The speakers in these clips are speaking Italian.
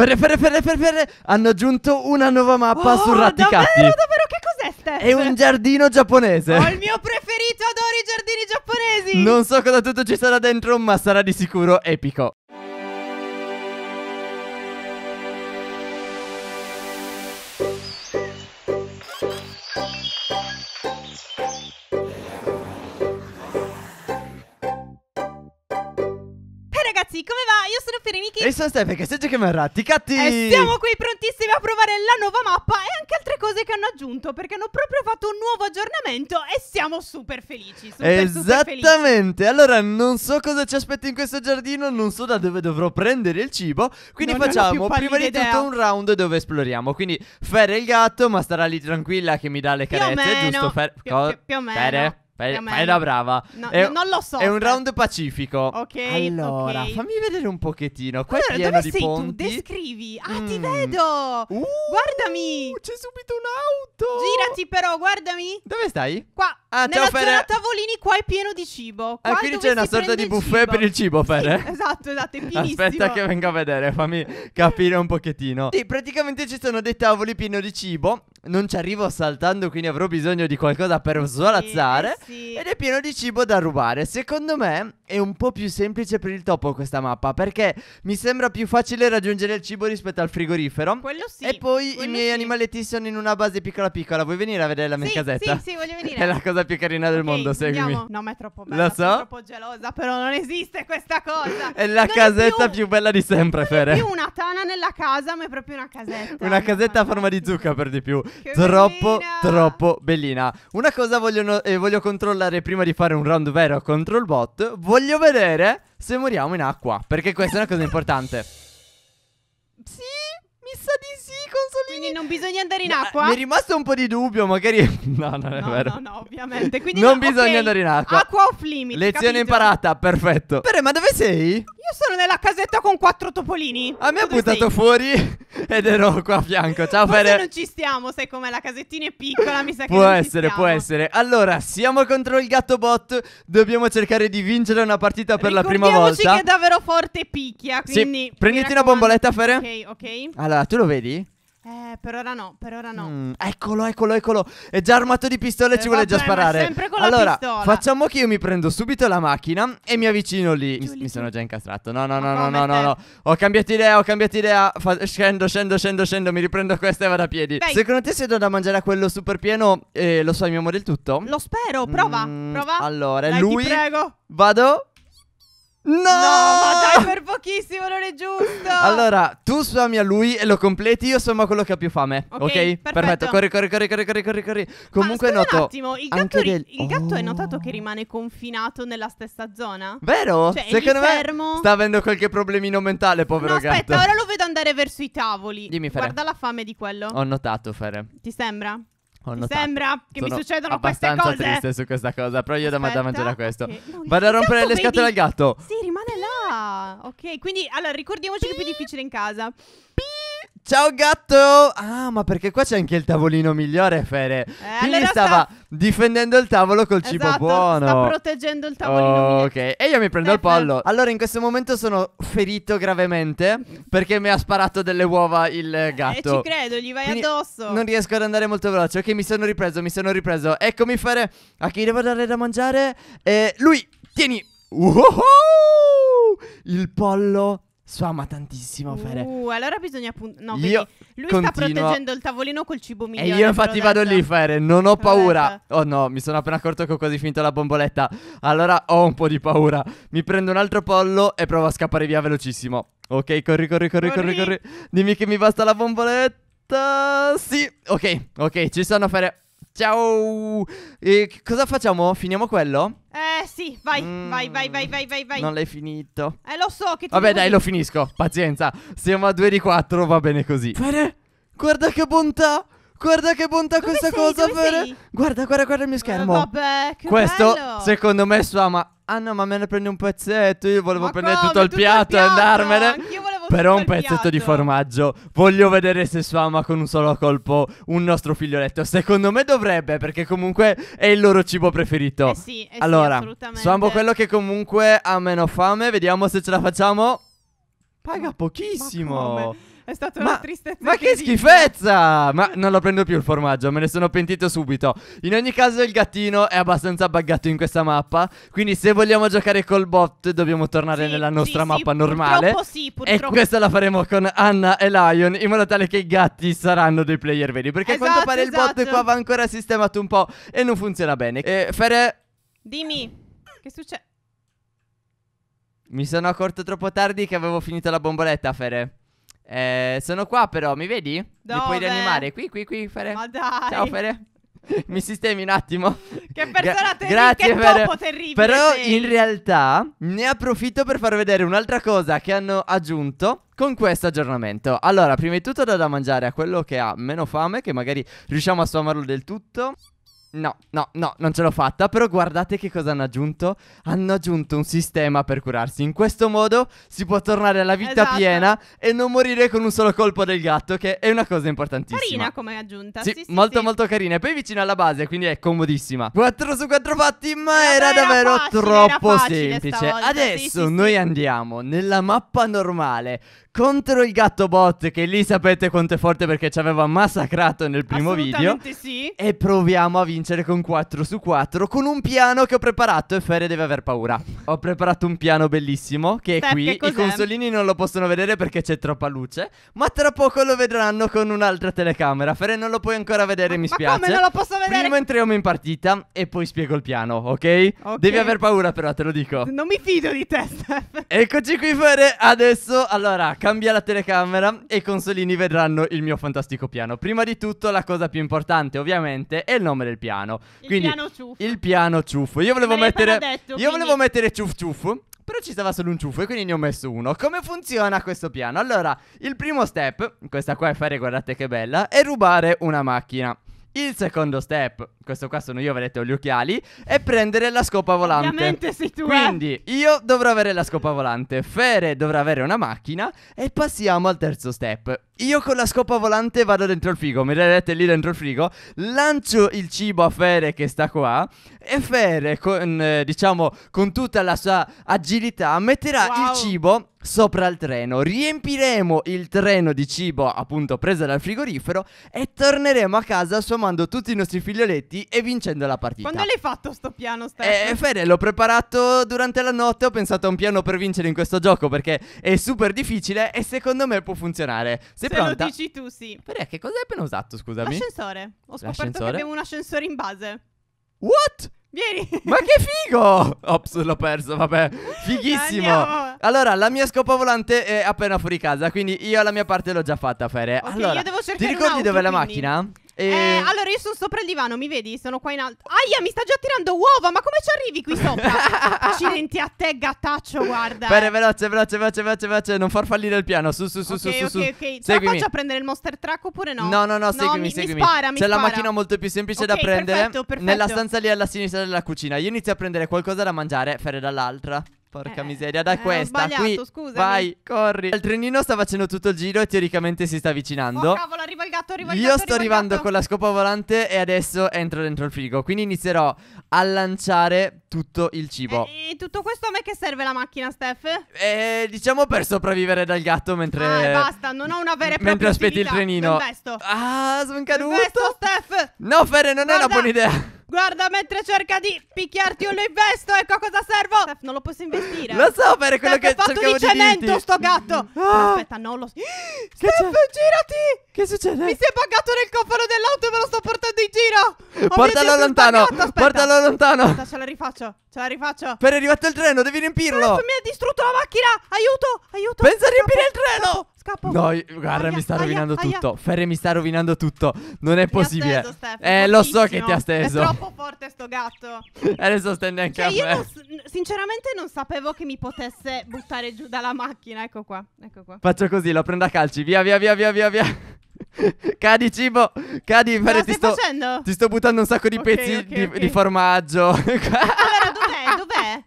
Ferre, ferre, ferre, ferre, ferre, hanno aggiunto una nuova mappa oh, su Ratticati. Davvero, davvero, che cos'è Steph? È un giardino giapponese. Ho oh, il mio preferito, adoro i giardini giapponesi. Non so cosa tutto ci sarà dentro, ma sarà di sicuro epico. Benvenuti, come va? Io sono Fereniki E sono Stefano, che sei Giochemerratti, Catti E siamo qui prontissimi a provare la nuova mappa e anche altre cose che hanno aggiunto Perché hanno proprio fatto un nuovo aggiornamento e siamo super felici super, Esattamente, super felici. allora non so cosa ci aspetta in questo giardino, non so da dove dovrò prendere il cibo Quindi non facciamo prima di tutto un round dove esploriamo Quindi Fer è il gatto ma starà lì tranquilla che mi dà le carezze, giusto Fer? Più, più, più o meno Fere? Fai, eh, fai la brava. No, è, non lo so. È un round pacifico. Ok. Allora, okay. fammi vedere un pochettino. Qua allora, è pieno dove di sei ponti. Tu? Descrivi. Ah, mm. ti vedo. Uh, Guardami. C'è subito un'auto. Girati però, guardami. Dove stai? Qua. Ah, Nella ciao, zona tavolini qua è pieno di cibo. Eh, qua ah, quindi c'è una sorta di buffet cibo. per il cibo, Fede. Sì, esatto, esatto, è pienissimo. Aspetta che venga a vedere, fammi capire un pochettino. Sì, praticamente ci sono dei tavoli pieni di cibo non ci arrivo saltando, quindi avrò bisogno di qualcosa per svolazzare. Sì, eh sì. Ed è pieno di cibo da rubare. Secondo me è un po' più semplice per il topo questa mappa, perché mi sembra più facile raggiungere il cibo rispetto al frigorifero. Quello sì. E poi i miei sì. animaletti sono in una base piccola piccola. Vuoi venire a vedere la mia sì, casetta? Sì, sì, voglio venire. È la cosa più carina del okay, mondo, seguimi. Andiamo. No, ma è troppo bella. Lo so. Sono troppo gelosa, però non esiste questa cosa. è la non casetta è più... più... bella di sempre, non Fere. Non è più una tana nella casa, ma è proprio una casetta. una casetta a forma di zucca per di più troppo, bellina. troppo bellina. Una cosa voglio, eh, voglio controllare prima di fare un round vero contro il bot. Voglio vedere se moriamo in acqua, perché questa è una cosa importante. Sì, quindi non bisogna andare in acqua. Mi è rimasto un po' di dubbio, magari. No, non è no, vero. No, no, ovviamente. Quindi non no, bisogna okay. andare in acqua. Acqua off limit. Lezione capito? imparata, perfetto. Pere, ma dove sei? Io sono nella casetta con quattro topolini. A me ha buttato sei? fuori ed ero qua a fianco. Ciao, Forse Pere. non ci stiamo, sai com'è? La casettina è piccola, mi sa può che. Può essere, può essere. Allora, siamo contro il gatto bot. Dobbiamo cercare di vincere una partita per la prima volta. Ma che è davvero forte picchia. Quindi. Sì. Prenditi una bomboletta, Fere. Ok, ok. Allora, tu lo vedi? Eh, per ora no, per ora no. Mm, eccolo, eccolo, eccolo. È già armato di pistole e eh, ci vuole vabbè, già sparare. Sempre con allora, la pistola. facciamo che io mi prendo subito la macchina e mi avvicino lì. Mi, mi, sono già incastrato. No, no, no, no, no, no, no, Ho cambiato idea, ho cambiato idea. Fa scendo, scendo, scendo, scendo. Mi riprendo questa e vado a piedi. Vai. Secondo te se do da mangiare a quello super pieno, eh, lo sfamiamo del tutto? Lo spero, prova, mm, prova. Allora, Dai, lui. Ti prego. Vado. No! no, ma dai, per pochissimo, non è giusto. Allora, tu spammi a lui e lo completi, io sommo quello che ha più fame. Ok, okay? Perfetto. perfetto. Corri, corri, corri, corri, corri, corri, corri. Comunque ma, è noto. Un attimo, il gatto, del... il gatto oh. è notato che oh. rimane confinato nella stessa zona? Vero? Cioè, Secondo me fermo. sta avendo qualche problemino mentale, povero no, gatto. Aspetta, ora lo vedo andare verso i tavoli. Dimmi, Fere. Guarda la fame di quello. Ho notato, Fere. Ti sembra? Mi sembra che mi succedano queste cose. Sono triste su questa cosa, però io da mangiare a questo. Okay. Vado a rompere le scatole vedi? al gatto. Sì, rimane là. Ok, quindi allora ricordiamoci Pii. che è più difficile in casa. Pii. Ciao gatto! Ah, ma perché qua c'è anche il tavolino migliore, Fere. Eh, Quindi allora stava sta... difendendo il tavolo col esatto, cibo buono. Sta proteggendo il tavolino oh, Ok, e io mi prendo eh, il pollo. Allora, in questo momento sono ferito gravemente perché mi ha sparato delle uova il eh, gatto. Eh, ci credo, gli vai Quindi addosso. Non riesco ad andare molto veloce. Ok, mi sono ripreso, mi sono ripreso. Eccomi, Fere. A chi devo dare da mangiare? Eh, lui, tieni. Uhuhu! Il pollo sua ama tantissimo Fere. Uh, allora bisogna appunto. No, io vedi, lui continuo... sta proteggendo il tavolino col cibo migliore. E io infatti vado detto. lì, Fere. non ho paura. Ecco. Oh no, mi sono appena accorto che ho quasi finito la bomboletta. Allora ho un po' di paura. Mi prendo un altro pollo e provo a scappare via velocissimo. Ok, corri, corri, corri, corri, corri. corri. Dimmi che mi basta la bomboletta. Sì, ok, ok, ci sono Fere. Ciao. E cosa facciamo? Finiamo quello? Eh, sì, vai, mm, vai, vai, vai, vai, vai, vai. Non l'hai finito. Eh, lo so che ti Vabbè, dai, dire. lo finisco. Pazienza. Siamo a 2 di 4, va bene così. Fede, guarda che bontà. Guarda che bontà Dove questa sei? cosa, Dove Fede. Sei? Guarda, guarda, guarda il mio eh, schermo. Eh, vabbè, che Questo, bello. secondo me, suama. Ah no, ma me ne prendo un pezzetto. Io volevo ma prendere come? tutto, il, tutto piatto il piatto e andarmene. Anch'io volevo però un pezzetto di formaggio. Voglio vedere se sfama con un solo colpo un nostro figlioletto. Secondo me dovrebbe, perché comunque è il loro cibo preferito. Eh sì, eh allora, sì, sfamo quello che comunque ha meno fame. Vediamo se ce la facciamo. Paga pochissimo. È stata ma, una tristezza. Ma che schifezza! Ma non lo prendo più il formaggio, me ne sono pentito subito. In ogni caso, il gattino è abbastanza buggato in questa mappa. Quindi, se vogliamo giocare col bot, dobbiamo tornare sì, nella nostra sì, mappa sì, normale. Purtroppo sì, purtroppo. E questa la faremo con Anna e Lion, in modo tale che i gatti saranno dei player veri. Perché esatto, a quanto esatto, pare esatto. il bot esatto. qua va ancora sistemato un po' e non funziona bene. E Fere. Dimmi, che succede? Mi sono accorto troppo tardi che avevo finito la bomboletta, Fere. Eh, sono qua però, mi vedi? Dove? Mi puoi rianimare? Qui, qui, qui, Fere. Ma dai. Ciao, Fere. mi sistemi un attimo? Che persona Gra- terribile, grazie che per... topo terribile Però sei. in realtà ne approfitto per far vedere un'altra cosa che hanno aggiunto con questo aggiornamento. Allora, prima di tutto do da mangiare a quello che ha meno fame, che magari riusciamo a sfamarlo del tutto. No, no, no, non ce l'ho fatta, però guardate che cosa hanno aggiunto. Hanno aggiunto un sistema per curarsi. In questo modo si può tornare alla vita esatto. piena e non morire con un solo colpo del gatto, che è una cosa importantissima. Carina come aggiunta. Sì, sì, sì molto sì. molto carina. E poi vicino alla base, quindi è comodissima. 4 su 4 fatti, ma era, era davvero facile, troppo era semplice. Stavolta, Adesso noi andiamo nella mappa normale contro il gatto bot, che lì sapete quanto è forte perché ci aveva massacrato nel primo video. sì. E proviamo a vincere con 4 su 4 con un piano che ho preparato e Fere deve aver paura. Ho preparato un piano bellissimo che è Steph, qui. Che I consolini non lo possono vedere perché c'è troppa luce, ma tra poco lo vedranno con un'altra telecamera. Fere non lo puoi ancora vedere, ma, mi spiace. Ma come non lo posso vedere? Prima entriamo in partita e poi spiego il piano, ok? Devi aver paura però, te lo dico. Non mi fido di te, Steph. Eccoci qui Fere, adesso allora cambia la telecamera e i consolini vedranno il mio fantastico piano. Prima di tutto, la cosa più importante, ovviamente, è il nome del piano. Il quindi, piano ciuffo. Il piano ciuffo. Io volevo mettere. Detto, io quindi... volevo mettere ciuff ciuff. Però ci stava solo un ciuffo e quindi ne ho messo uno. Come funziona questo piano? Allora, il primo step, questa qua è fare, guardate che bella, è rubare una macchina. Il secondo step, questo qua sono io, vedete ho gli occhiali, è prendere la scopa volante. Ovviamente sei tu. Eh. Quindi io dovrò avere la scopa volante, Fere dovrà avere una macchina e passiamo al terzo step. Io con la scopa volante vado dentro il frigo, mi vedete lì dentro il frigo, lancio il cibo a Fere che sta qua e Fere con eh, diciamo con tutta la sua agilità metterà wow. il cibo sopra il treno, riempiremo il treno di cibo appunto preso dal frigorifero e torneremo a casa sfamando tutti i nostri figlioletti e vincendo la partita. Quando l'hai fatto sto piano Stefano? Eh, Fede, l'ho preparato durante la notte, ho pensato a un piano per vincere in questo gioco perché è super difficile e secondo me può funzionare. Sei Se pronta? lo dici tu, sì. Fede, che cosa hai appena usato, scusami? L'ascensore. Ho scoperto L'ascensore? che abbiamo un ascensore in base. What? Vieni. Ma che figo! Ops, l'ho perso, vabbè. Fighissimo. Andiamo. Allora, la mia scopa volante è appena fuori casa, quindi io la mia parte l'ho già fatta, Fere. Okay, allora, io devo cercare ti ricordi dov'è la macchina? Eh, e... Eh, allora io sono sopra il divano, mi vedi? Sono qua in alto. Aia, mi sta già tirando uova, ma come ci arrivi qui sopra? Accidenti a te, gattaccio, guarda. Bene, veloce, veloce, veloce, veloce, veloce, non far fallire il piano. Su, su, su, okay, su, su. Ok, ok, ok. faccio a prendere il monster truck oppure no? No, no, no, seguimi, no, mi, seguimi. Mi spara, mi C'è spara. la macchina molto più semplice okay, da prendere. Perfetto, perfetto. Nella stanza lì alla sinistra della cucina. Io inizio a prendere qualcosa da mangiare, Fere dall'altra. Porca eh, miseria, da eh, questa qui. Scusami. Vai, corri. Il trenino sta facendo tutto il giro e teoricamente si sta avvicinando. Oh cavolo, arriva il gatto, arriva il Io gatto. Io sto arrivando con la scopa volante e adesso entro dentro il frigo, quindi inizierò a lanciare tutto il cibo. Eh, e, tutto questo a me che serve la macchina, Steph? Eh, diciamo per sopravvivere dal gatto mentre Ah, basta, non ho una vera e propria Mentre aspetti il trenino. Ah, sono caduto. Investo, Steph. No, Ferre, non Guarda. è una buona idea. Guarda, mentre cerca di picchiarti un lo investo, ecco a cosa servo. Steph, non lo posso investire. Lo so, per quello Steph, che cercavo di dirti. è fatto di cemento sto gatto. Ah. Aspetta, non lo... Che Steph, girati! Che succede? Mi si è buggato nel cofano dell'auto e me lo sto portando in giro. portalo lontano, portalo lontano. Aspetta, ce la rifaccio, ce la rifaccio. Per arrivato il treno, devi riempirlo. Steph, mi ha distrutto la macchina, aiuto, aiuto. Pensa a riempire il treno. Capo capo. No, guarda, aia, mi sta rovinando aia. tutto. Ferre mi sta rovinando tutto. Non è ti possibile. Steso, Steph, eh, lo so che ti ha steso. È troppo forte sto gatto. Adesso stende anche cioè, a me. Non, sinceramente non sapevo che mi potesse buttare giù dalla macchina. Ecco qua, ecco qua. Faccio così, lo prendo a calci. Via, via, via, via, via, via. Cadi cibo, cadi Ferre, ti, sto, ti sto buttando un sacco di okay, pezzi okay, di, okay. di, formaggio. allora, dov'è? Dov'è?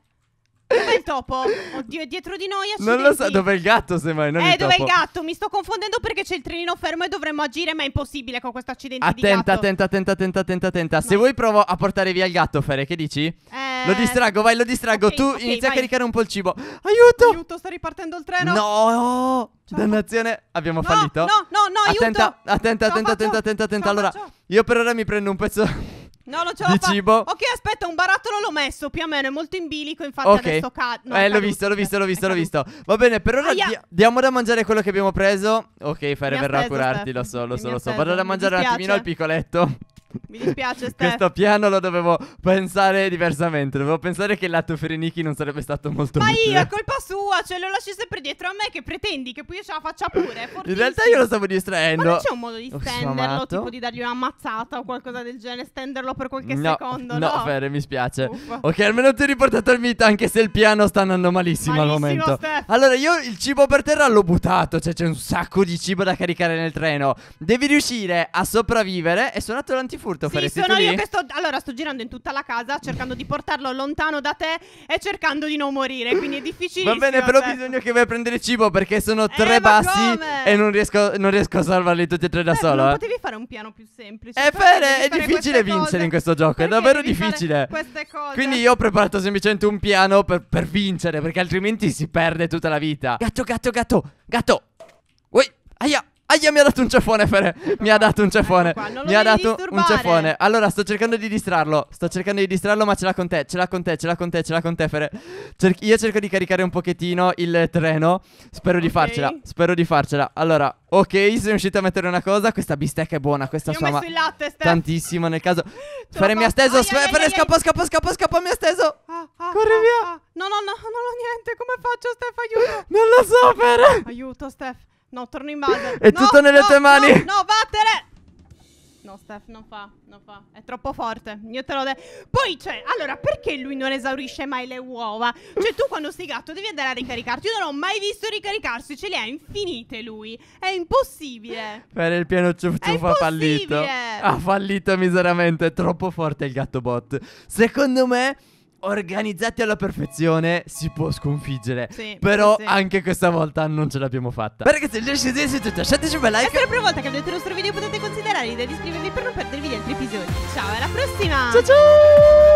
Dov'è il topo? Oddio, è dietro di noi. Accidenti. Non lo so, dov'è il gatto semmai? Non eh, il dov'è il gatto? Mi sto confondendo perché c'è il trenino fermo e dovremmo agire, ma è impossibile con questo accidente attenta, Attenta, attenta, attenta, attenta, attenta. Se vuoi provo a portare via il gatto, Fere, che dici? Eh... Lo distraggo, vai, lo distraggo. Okay, tu okay, inizia a caricare un po' il cibo. Aiuto! Aiuto, sta ripartendo il treno. No! Ciao. Dannazione, abbiamo no, fallito. No, no, no, attenta, aiuto! Attenta, attenta, attenta, attenta, attenta, attenta. Allora, faccio. io per ora mi prendo un pezzo... No, non ce l'ho fatta. cibo. Ok, aspetta, un barattolo l'ho messo. Più o meno è molto in bilico. Infatti, Ok. adesso cade. No, eh, l'ho visto, l'ho visto, l'ho visto, l'ho visto. Va bene, per ora Aia. diamo da mangiare quello che abbiamo preso. Ok, Fare verrà a curarti, lo so, lo so, lo so. Vado da mangiare un attimino al piccoletto. Mi dispiace, Stefano. Questo piano lo dovevo pensare diversamente. Dovevo pensare che il lato l'attofrenichi non sarebbe stato molto Ma utile. io, è colpa sua, cioè lo lasci sempre dietro a me che pretendi che poi io ce la faccia pure. In realtà io lo stavo distraendo. Ma non c'è un modo di stenderlo, tipo di dargli una mazzata o qualcosa del genere, stenderlo per qualche no, secondo, no? No, Fere, mi spiace. Uffa. Ok, almeno ti ho riportato il mito, anche se il piano sta andando malissimo, malissimo al momento. Steph. Allora, io il cibo per terra l'ho buttato, cioè c'è un sacco di cibo da caricare nel treno. Devi riuscire a sopravvivere e suonato l'antifrenato furto sì, faresti sono tu io lì? che sto Allora sto girando in tutta la casa Cercando di portarlo lontano da te E cercando di non morire Quindi è difficile Va bene però certo. Cioè. bisogno che vai a prendere cibo Perché sono eh, tre eh, bassi E non riesco, non riesco, a salvarli tutti e tre da Beh, solo Non eh. potevi fare un piano più semplice eh, fare, È difficile vincere cose. in questo gioco perché È davvero difficile Queste cose Quindi io ho preparato semplicemente un piano per, per vincere Perché altrimenti si perde tutta la vita Gatto gatto gatto Gatto Ui Aia Aia, ah, mi ha dato un ceffone, Fere. Mi ha dato un ceffone. Mi ha dato disturbare. un ceffone. Allora, sto cercando di distrarlo. Sto cercando di distrarlo, ma ce l'ha con te. Ce l'ha con te, ce l'ha con te, ce l'ha con te, Fere. Cer- io cerco di caricare un pochettino il treno. Spero okay. di farcela. Spero di farcela. Allora, ok, sono riuscito a mettere una cosa. Questa bistecca è buona. Questa io fama. Ho messo il latte, Steph. Tantissimo nel caso. Ce Fere mi ha steso. Aia, Fere, aia, scappa, scappa, scappa, scappa. Mi ha steso. Ah, ah, ah Corri ah, via. No, no, no, non ho niente. Come faccio, Steph? Aiuto. Non lo so, Fere. Aiuto, Steph. No, torno in base. È no, tutto nelle no, tue mani. No, no, vattene. No, Steph, non fa, non fa. È troppo forte. Io te l'ho detto. Poi c'è. Cioè, allora, perché lui non esaurisce mai le uova? Cioè, tu quando sei gatto devi andare a ricaricarti. Io non ho mai visto ricaricarsi. Ce le ha infinite lui. È impossibile. Per il piano ciuff ciuff ha fallito. Ha fallito miseramente. È troppo forte il gatto bot. Secondo me organizzati alla perfezione si può sconfiggere. Sì, Però sì. anche questa volta non ce l'abbiamo fatta. Beh, ragazzi, il video è tutto. Lasciateci un bel like. Se è la prima volta che vedete il nostro video potete considerare di iscrivervi per non perdervi gli altri episodi. Ciao, alla prossima! Ciao ciao!